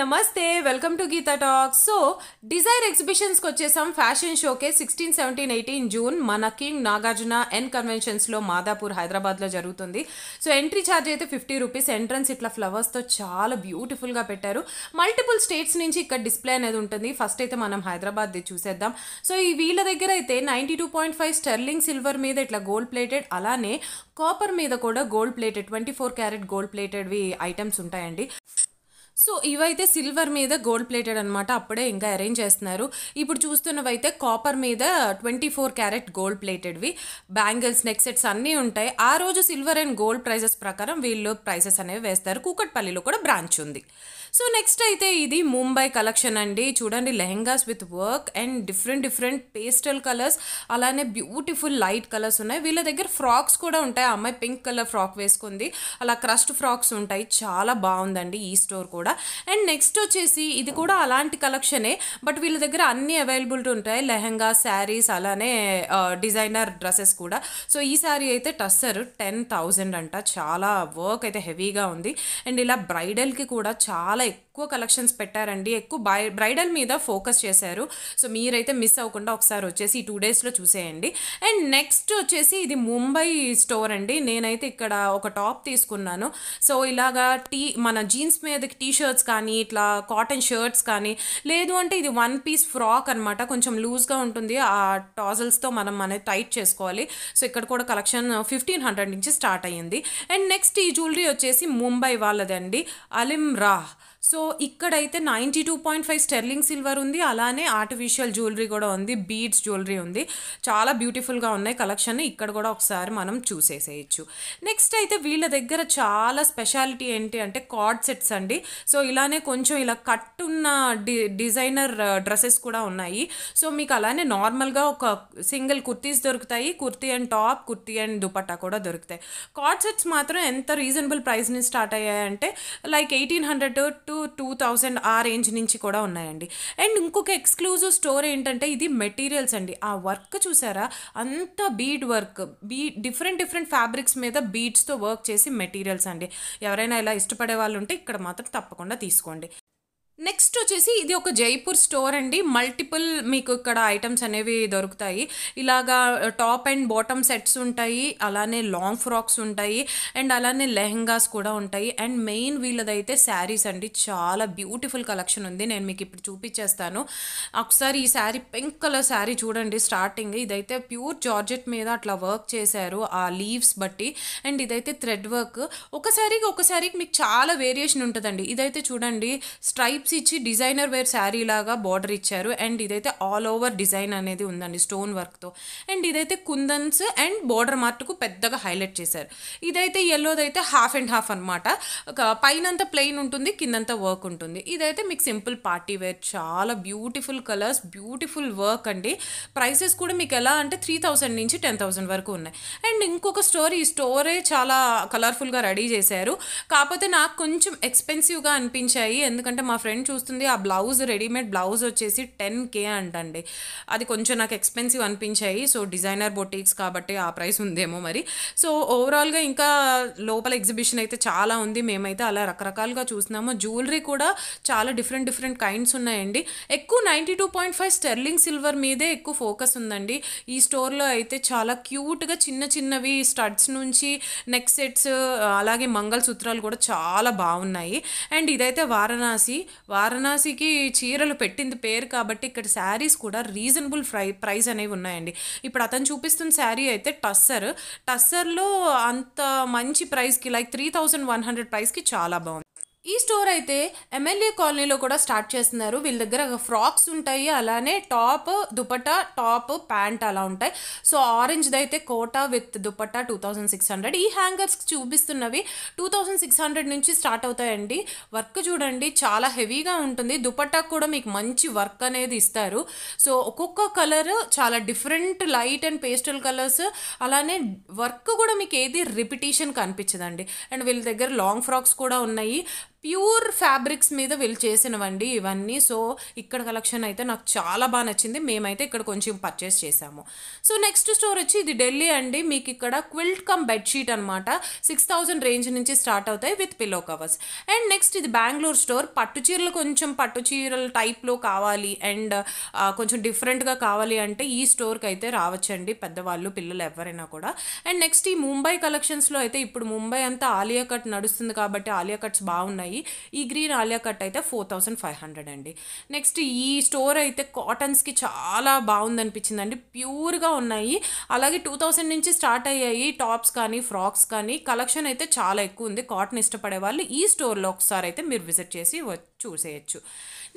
నమస్తే welcome to Geeta talk so desire ఎగ్జిబిషన్స్కి వచ్చేసాం ఫ్యాషన్ షోకే సిక్స్టీన్ సెవెంటీన్ ఎయిటీన్ జూన్ మన కింగ్ నాగార్జున ఎన్ కన్వెన్షన్స్లో మాదాపూర్ హైదరాబాద్లో జరుగుతుంది సో ఎంట్రీ ఛార్జ్ అయితే ఫిఫ్టీ రూపీస్ ఎంట్రన్స్ ఇట్లా ఫ్లవర్స్తో చాలా బ్యూటిఫుల్గా పెట్టారు మల్టిపుల్ స్టేట్స్ నుంచి ఇక్కడ డిస్ప్లే అనేది ఉంటుంది ఫస్ట్ అయితే మనం హైదరాబాద్ది చూసేద్దాం సో ఈ వీళ్ళ దగ్గర అయితే ninety two point five sterling silver మీద ఇట్లా గోల్డ్ ప్లేటెడ్ అలానే కాపర్ మీద కూడా gold plated twenty four carat gold ప్లేటెడ్వి ఐటమ్స్ ఉంటాయండి సో ఇవైతే సిల్వర్ మీద గోల్డ్ ప్లేటెడ్ అనమాట అప్పుడే ఇంకా అరేంజ్ చేస్తున్నారు ఇప్పుడు చూస్తున్నవైతే కాపర్ మీద ట్వంటీ ఫోర్ క్యారెట్ గోల్డ్ ప్లేటెడ్వి బ్యాంగిల్స్ నెక్సెట్స్ అన్నీ ఉంటాయి ఆ రోజు సిల్వర్ అండ్ గోల్డ్ ప్రైజెస్ ప్రకారం వీళ్ళు ప్రైసెస్ అనేవి వేస్తారు కూకట్పల్లిలో కూడా బ్రాంచ్ ఉంది సో నెక్స్ట్ అయితే ఇది ముంబై కలెక్షన్ అండి చూడండి lehengas with work and different different pastel colours అలానే బ్యూటిఫుల్ లైట్ కలర్స్ ఉన్నాయి వీళ్ళ దగ్గర ఫ్రాక్స్ కూడా ఉంటాయి అమ్మాయి పింక్ కలర్ ఫ్రాక్ వేసుకుంది అలా క్రస్ట్ ఫ్రాక్స్ ఉంటాయి చాలా బాగుందండి ఈ స్టోర్ కూడా అండ్ నెక్స్ట్ వచ్చేసి ఇది కూడా అలాంటి కలెక్షనే బట్ వీళ్ళ దగ్గర అన్ని అవైలబిలిటీ ఉంటాయి లెహెంగా శారీస్ అలానే డిజైనర్ డ్రెస్సెస్ కూడా సో ఈ శారీ అయితే టస్సర్ టెన్ థౌజండ్ అంట చాలా వర్క్ అయితే హెవీగా ఉంది అండ్ ఇలా బ్రైడల్కి కూడా చాలా ఎక్కువ కలెక్షన్స్ పెట్టారండి ఎక్కువ బై బ్రైడల్ మీద ఫోకస్ చేశారు సో మీరైతే మిస్ అవ్వకుండా ఒకసారి వచ్చేసి ఈ టూ డేస్లో చూసేయండి అండ్ నెక్స్ట్ వచ్చేసి ఇది ముంబై స్టోర్ అండి నేనైతే ఇక్కడ ఒక టాప్ తీసుకున్నాను సో ఇలాగా టీ మన జీన్స్ మీదకి టీ షర్ట్స్ కానీ ఇట్లా కాటన్ షర్ట్స్ కానీ లేదు అంటే ఇది వన్ పీస్ ఫ్రాక్ అనమాట కొంచెం లూజ్గా ఉంటుంది ఆ టాజల్స్తో మనం అనేది టైట్ చేసుకోవాలి సో ఇక్కడ కూడా కలెక్షన్ ఫిఫ్టీన్ హండ్రెడ్ నుంచి స్టార్ట్ అయ్యింది అండ్ నెక్స్ట్ ఈ జ్యువెలరీ వచ్చేసి ముంబై వాళ్ళదండి అలిమ్రా సో ఇక్కడైతే ninety two point five sterling silver ఉంది అలానే ఆర్టిఫిషియల్ జ్యువెలరీ కూడా ఉంది బీడ్స్ జ్యువెలరీ ఉంది చాలా బ్యూటిఫుల్గా ఉన్నాయి కలెక్షన్ ఇక్కడ కూడా ఒకసారి మనం చూసేసేయచ్చు నెక్స్ట్ అయితే వీళ్ళ దగ్గర చాలా స్పెషాలిటీ ఏంటి అంటే కార్డ్ సెట్స్ అండి సో ఇలానే కొంచెం ఇలా కట్ ఉన్న డి డిజైనర్ డ్రెస్సెస్ uh, కూడా ఉన్నాయి సో మీకు అలానే నార్మల్గా ఒక సింగిల్ కుర్తీస్ దొరుకుతాయి kurti and top kurti and dupatta కూడా దొరుకుతాయి కార్డ్ సెట్స్ మాత్రం ఎంత రీజనబుల్ ప్రైస్ని స్టార్ట్ అయ్యాయంటే like eighteen hundred to two thousand ఆ రేంజ్ నుంచి కూడా ఉన్నాయండి అండ్ ఇంకొక ఎక్స్క్లూజివ్ స్టోర్ ఏంటంటే ఇది మెటీరియల్స్ అండి ఆ వర్క్ చూసారా అంత బీడ్ వర్క్ బీ డిఫరెంట్ డిఫరెంట్ ఫ్యాబ్రిక్స్ మీద బీడ్స్తో వర్క్ చేసి మెటీరియల్స్ అండి ఎవరైనా ఇలా ఇష్టపడే వాళ్ళు ఉంటే ఇక్కడ మాత్రం తప్పకుండా తీసుకోండి నెక్స్ట్ వచ్చేసి ఇది ఒక జైపూర్ స్టోర్ అండి మల్టిపుల్ మీకు ఇక్కడ ఐటమ్స్ అనేవి దొరుకుతాయి ఇలాగా టాప్ అండ్ బాటమ్ సెట్స్ ఉంటాయి అలానే లాంగ్ ఫ్రాక్స్ ఉంటాయి అండ్ అలానే లెహంగాస్ కూడా ఉంటాయి అండ్ మెయిన్ వీళ్ళదైతే శారీస్ అండి చాలా బ్యూటిఫుల్ కలెక్షన్ ఉంది నేను మీకు ఇప్పుడు చూపించేస్తాను ఒకసారి ఈ శారీ పింక్ కలర్ శారీ చూడండి స్టార్టింగ్ ఇదైతే ప్యూర్ జార్జెట్ మీద అట్లా వర్క్ చేశారు ఆ లీవ్స్ బట్టి అండ్ ఇదైతే థ్రెడ్ వర్క్ ఒకసారికి ఒకసారికి మీకు చాలా వేరియేషన్ ఉంటుందండి ఇదైతే చూడండి స్ట్రైప్ పైప్స్ ఇచ్చి డిజైనర్ వేర్ శారీ లాగా బార్డర్ ఇచ్చారు అండ్ ఇదైతే ఆల్ ఓవర్ డిజైన్ అనేది ఉందండి స్టోన్ వర్క్తో అండ్ ఇదైతే కుందన్స్ అండ్ బార్డర్ మార్ట్కు పెద్దగా హైలైట్ చేశారు ఇదైతే ఎల్లోదైతే హాఫ్ అండ్ హాఫ్ అనమాట పైనంతా ప్లెయిన్ ఉంటుంది కిందంతా వర్క్ ఉంటుంది ఇదైతే మీకు సింపుల్ పార్టీ వేర్ చాలా బ్యూటిఫుల్ కలర్స్ బ్యూటిఫుల్ వర్క్ అండి ప్రైసెస్ కూడా మీకు ఎలా అంటే త్రీ థౌసండ్ నుంచి టెన్ థౌసండ్ వరకు ఉన్నాయి అండ్ ఇంకొక స్టోరీ ఈ స్టోరే చాలా కలర్ఫుల్గా రెడీ చేశారు కాకపోతే నాకు కొంచెం ఎక్స్పెన్సివ్గా అనిపించాయి ఎందుకంటే మా ఫ్రెండ్ ఫ్రెండ్ చూస్తుంది ఆ బ్లౌజ్ రెడీమేడ్ బ్లౌజ్ వచ్చేసి టెన్ కే అంటండి అది కొంచెం నాకు ఎక్స్పెన్సివ్ అనిపించాయి సో డిజైనర్ బొటీక్స్ కాబట్టి ఆ ప్రైస్ ఉందేమో మరి సో ఓవరాల్గా ఇంకా లోపల ఎగ్జిబిషన్ అయితే చాలా ఉంది మేమైతే అలా రకరకాలుగా చూస్తున్నాము జ్యువెలరీ కూడా చాలా డిఫరెంట్ డిఫరెంట్ కైండ్స్ ఉన్నాయండి ఎక్కువ ninety two point five sterling silver మీదే ఎక్కువ ఫోకస్ ఉందండి ఈ స్టోర్లో అయితే చాలా క్యూట్గా చిన్న చిన్నవి స్టడ్స్ నుంచి నెక్ సెట్స్ అలాగే మంగళసూత్రాలు కూడా చాలా బాగున్నాయి అండ్ ఇదైతే వారణాసి వారణాసికి చీరలు పెట్టింది పేరు కాబట్టి ఇక్కడ శారీస్ కూడా రీజనబుల్ ప్రై ప్రైస్ అనేవి ఉన్నాయండి ఇప్పుడు అతను చూపిస్తున్న శారీ అయితే టస్సర్ టస్సర్లో అంత మంచి ప్రైస్కి like three thousand one hundred ప్రైస్కి చాలా బాగుంది ఈ స్టోర్ అయితే ఎమ్మెల్యే కాలనీలో కూడా స్టార్ట్ చేస్తున్నారు వీళ్ళ దగ్గర ఫ్రాక్స్ ఉంటాయి అలానే టాప్ దుపట్టా టాప్ ప్యాంట్ అలా ఉంటాయి సో ఆరెంజ్ది అయితే Kota with dupatta two thousand six hundred ఈ హ్యాంగర్స్ చూపిస్తున్నవి టూ థౌజండ్ సిక్స్ హండ్రెడ్ నుంచి స్టార్ట్ అవుతాయండి వర్క్ చూడండి చాలా హెవీగా ఉంటుంది దుపట్టా కూడా మీకు మంచి వర్క్ అనేది ఇస్తారు సో ఒక్కొక్క కలర్ చాలా different light and pastel colours అలానే వర్క్ కూడా మీకు ఏది రిపిటేషన్ కనిపించదండి అండ్ వీళ్ళ దగ్గర లాంగ్ ఫ్రాక్స్ కూడా ఉన్నాయి ప్యూర్ ఫ్యాబ్రిక్స్ మీద వీళ్ళు చేసినవండి ఇవన్నీ సో ఇక్కడ కలెక్షన్ అయితే నాకు చాలా బాగా నచ్చింది మేమైతే ఇక్కడ కొంచెం పర్చేస్ చేసాము సో నెక్స్ట్ స్టోర్ వచ్చి ఇది ఢిల్లీ అండి మీకు ఇక్కడ క్విల్ట్ కమ్ బెడ్షీట్ అనమాట సిక్స్ థౌజండ్ రేంజ్ నుంచి స్టార్ట్ అవుతాయి with pillow covers and next ఇది బెంగళూరు స్టోర్ పట్టు చీరలు కొంచెం పట్టు చీరలు టైప్లో కావాలి అండ్ కొంచెం డిఫరెంట్గా కావాలి అంటే ఈ స్టోర్కి అయితే రావచ్చండి పెద్దవాళ్ళు పిల్లలు ఎవరైనా కూడా అండ్ నెక్స్ట్ ఈ ముంబై కలెక్షన్స్లో అయితే ఇప్పుడు ముంబై అంతా ఆలియా కట్ నడుస్తుంది కాబట్టి ఆలియా కట్స్ బాగున్నాయి ఉన్నాయి ఈ గ్రీన్ ఆలియా కట్ అయితే ఫోర్ థౌసండ్ ఫైవ్ హండ్రెడ్ అండి నెక్స్ట్ ఈ స్టోర్ అయితే కాటన్స్కి చాలా బాగుంది అనిపించిందండి ప్యూర్గా ఉన్నాయి అలాగే టూ థౌసండ్ నుంచి స్టార్ట్ అయ్యాయి టాప్స్ కానీ ఫ్రాక్స్ కానీ కలెక్షన్ అయితే చాలా ఎక్కువ ఉంది కాటన్ ఇష్టపడే వాళ్ళు ఈ స్టోర్లో ఒకసారి అయితే మీరు విజిట్ చేసి చూసేయచ్చు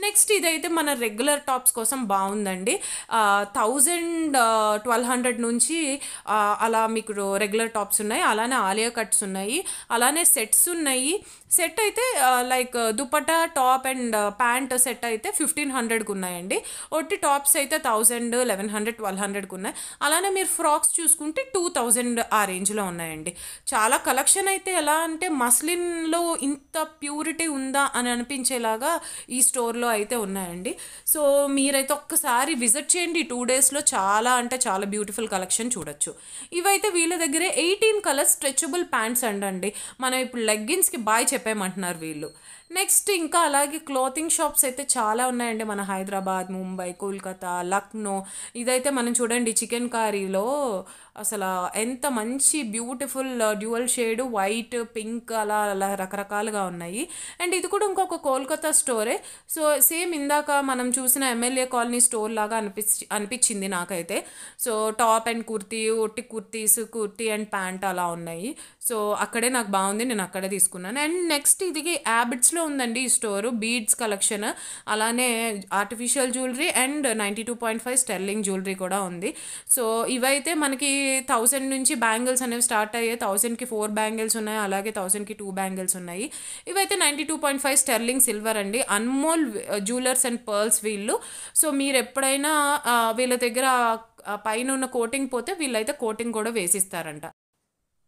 నెక్స్ట్ ఇదైతే మన రెగ్యులర్ టాప్స్ కోసం బాగుందండి థౌజండ్ ట్వెల్వ్ హండ్రెడ్ నుంచి అలా మీకు రెగ్యులర్ టాప్స్ ఉన్నాయి అలానే ఆలియా కట్స్ ఉన్నాయి అలానే సెట్స్ ఉన్నాయి సెట్ అయితే like dupatta top and pant set అయితే ఫిఫ్టీన్ హండ్రెడ్కి ఉన్నాయండి ఒట్టి టాప్స్ అయితే థౌజండ్ లెవెన్ హండ్రెడ్ ట్వెల్వ్ హండ్రెడ్కి ఉన్నాయి అలానే మీరు ఫ్రాక్స్ చూసుకుంటే టూ థౌజండ్ ఆ రేంజ్లో ఉన్నాయండి చాలా కలెక్షన్ అయితే ఎలా అంటే మస్లిన్లో ఇంత ప్యూరిటీ ఉందా అని అనిపించేలా లాగా ఈ స్టోర్లో అయితే ఉన్నాయండి సో మీరైతే ఒక్కసారి విజిట్ చేయండి టూ డేస్లో చాలా అంటే చాలా బ్యూటిఫుల్ కలెక్షన్ చూడొచ్చు ఇవైతే వీళ్ళ దగ్గరే ఎయిటీన్ కలర్ స్ట్రెచబుల్ ప్యాంట్స్ అండి మనం ఇప్పుడు లెగ్గిన్స్కి బాయ్ చెప్పేయమంటున్నారు వీళ్ళు నెక్స్ట్ ఇంకా అలాగే క్లోతింగ్ షాప్స్ అయితే చాలా ఉన్నాయండి మన హైదరాబాద్ ముంబై కోల్కతా లక్నో ఇదైతే మనం చూడండి చికెన్ కారీలో అసలు ఎంత మంచి beautiful uh, dual shade white pink అలా అలా రకరకాలుగా ఉన్నాయి అండ్ ఇది కూడా ఇంకొక కోల్కతా స్టోరే సో సేమ్ ఇందాక మనం చూసిన ఎమ్మెల్యే కాలనీ స్టోర్ లాగా అనిపించి అనిపించింది నాకైతే సో టాప్ అండ్ కుర్తీ ఒట్టి కుర్తీస్ కుర్తీ అండ్ ప్యాంట్ అలా ఉన్నాయి సో అక్కడే నాకు బాగుంది నేను అక్కడే తీసుకున్నాను అండ్ నెక్స్ట్ ఇది యాబిట్స్లో ఉందండి ఈ స్టోరు బీడ్స్ కలెక్షన్ అలానే artificial jewellery and ninety two point five sterling jewellery కూడా ఉంది సో ఇవైతే మనకి థౌజండ్ నుంచి బ్యాంగిల్స్ అనేవి స్టార్ట్ అయ్యాయి థౌజండ్కి ఫోర్ బ్యాంగిల్స్ ఉన్నాయి అలాగే థౌజండ్కి టూ బ్యాంగిల్స్ ఉన్నాయి ఇవైతే ninety two point five sterling silver అండి అన్మోల్ జ్యూలర్స్ అండ్ పర్ల్స్ వీళ్ళు సో మీరు ఎప్పుడైనా వీళ్ళ దగ్గర పైన ఉన్న కోటింగ్ పోతే వీళ్ళైతే కోటింగ్ కూడా వేసిస్తారంట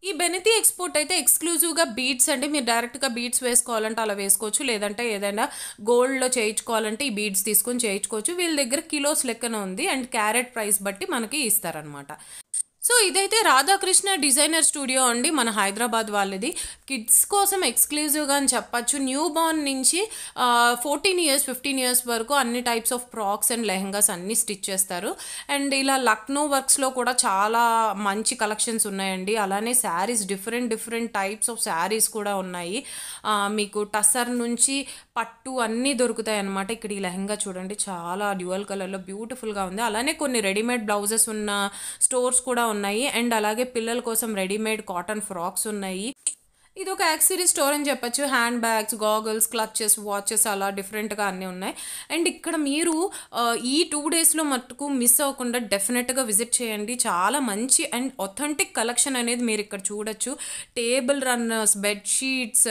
ఈ బెనితి ఎక్స్పోర్ట్ అయితే ఎక్స్క్లూజివ్గా బీట్స్ అండి మీరు డైరెక్ట్గా బీట్స్ వేసుకోవాలంటే అలా వేసుకోవచ్చు లేదంటే ఏదైనా గోల్డ్లో చేయించుకోవాలంటే ఈ బీట్స్ తీసుకొని చేయించుకోవచ్చు వీళ్ళ దగ్గర కిలోస్ లెక్కన ఉంది అండ్ క్యారెట్ ప్రైస్ బట్టి మనకి ఇస్తారనమాట సో ఇదైతే రాధాకృష్ణ డిజైనర్ స్టూడియో అండి మన హైదరాబాద్ వాళ్ళది కిడ్స్ కోసం ఎక్స్క్లూజివ్గా అని చెప్పచ్చు న్యూ బార్న్ నుంచి ఫోర్టీన్ ఇయర్స్ ఫిఫ్టీన్ ఇయర్స్ వరకు అన్ని types of frocks and lehengas అన్నీ స్టిచ్ చేస్తారు అండ్ ఇలా లక్నో వర్క్స్లో కూడా చాలా మంచి కలెక్షన్స్ ఉన్నాయండి అలానే saris different different types of saris కూడా ఉన్నాయి మీకు టసర్ నుంచి పట్టు అన్నీ దొరుకుతాయి అనమాట ఇక్కడ ఈ లెహంగా చూడండి చాలా డ్యూయల్ కలర్లో బ్యూటిఫుల్గా ఉంది అలానే కొన్ని రెడీమేడ్ బ్లౌజెస్ ఉన్న స్టోర్స్ కూడా ఉన్నాయి అండ్ అలాగే పిల్లల కోసం రెడీమేడ్ కాటన్ ఫ్రాక్స్ ఉన్నాయి ఇది ఒక యాక్సరీ స్టోర్ అని చెప్పొచ్చు hand bags goggles clutches watches అలా డిఫరెంట్గా అన్నీ ఉన్నాయి అండ్ ఇక్కడ మీరు ఈ టూ డేస్లో మటుకు మిస్ అవ్వకుండా డెఫినెట్గా విజిట్ చేయండి చాలా మంచి అండ్ ఒథెంటిక్ కలెక్షన్ అనేది మీరు ఇక్కడ చూడొచ్చు table runners bedsheets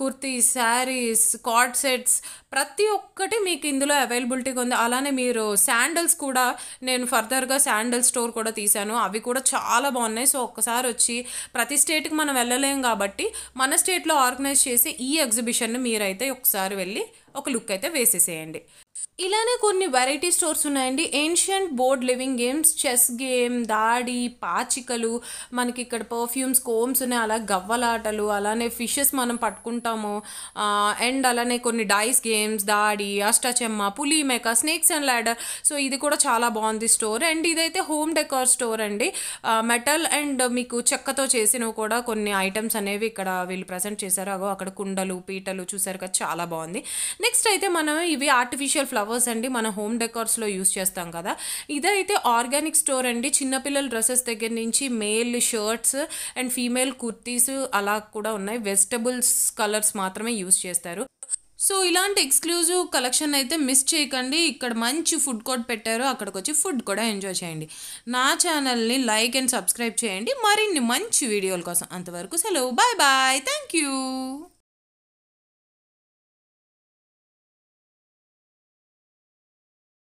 kurtis saris cord sets ప్రతి ఒక్కటి మీకు ఇందులో అవైలబిలిటీగా ఉంది అలానే మీరు శాండల్స్ కూడా నేను ఫర్దర్గా శాండల్ స్టోర్ కూడా తీశాను అవి కూడా చాలా బాగున్నాయి సో ఒక్కసారి వచ్చి ప్రతి స్టేట్కి మనం వెళ్ళలేం కాబట్టి కాబట్టి మన స్టేట్లో ఆర్గనైజ్ చేసే ఈ ఎగ్జిబిషన్ను మీరైతే ఒకసారి వెళ్ళి ఒక లుక్ అయితే వేసేసేయండి ఇలానే కొన్ని వెరైటీ స్టోర్స్ ఉన్నాయండి ancient board living games chess game దాడి పాచికలు మనకి ఇక్కడ పర్ఫ్యూమ్స్ కోమ్స్ ఉన్నాయి అలా గవ్వలాటలు అలానే ఫిషెస్ మనం పట్టుకుంటాము అండ్ అలానే కొన్ని డైస్ గేమ్స్ దాడి అష్టచెమ్మ పులి మేక స్నేక్స్ అండ్ ల్యాడర్ సో ఇది కూడా చాలా బాగుంది స్టోర్ అండ్ ఇదైతే హోమ్ డెకార్ స్టోర్ అండి మెటల్ అండ్ మీకు చెక్కతో చేసినవి కూడా కొన్ని ఐటమ్స్ అనేవి ఇక్కడ వీళ్ళు ప్రజెంట్ చేశారు అగో అక్కడ కుండలు పీటలు చూసారు కదా చాలా బాగుంది నెక్స్ట్ అయితే మనం ఇవి ఆర్టిఫిషియల్ ఫ్లవర్స్ అండి మన హోమ్ డెకార్స్లో యూస్ చేస్తాం కదా ఇదైతే ఆర్గానిక్ స్టోర్ అండి చిన్నపిల్లల డ్రెస్సెస్ దగ్గర నుంచి male shirts and female kurtis అలా కూడా ఉన్నాయి వెజిటబుల్స్ కలర్స్ మాత్రమే యూస్ చేస్తారు సో ఇలాంటి ఎక్స్క్లూజివ్ కలెక్షన్ అయితే మిస్ చేయకండి ఇక్కడ మంచి ఫుడ్ కోర్ట్ పెట్టారు అక్కడికి వచ్చి ఫుడ్ కూడా ఎంజాయ్ చేయండి నా ఛానల్ని లైక్ అండ్ సబ్స్క్రైబ్ చేయండి మరిన్ని మంచి వీడియోల కోసం అంతవరకు సెలవు బాయ్ బాయ్ థ్యాంక్ యూ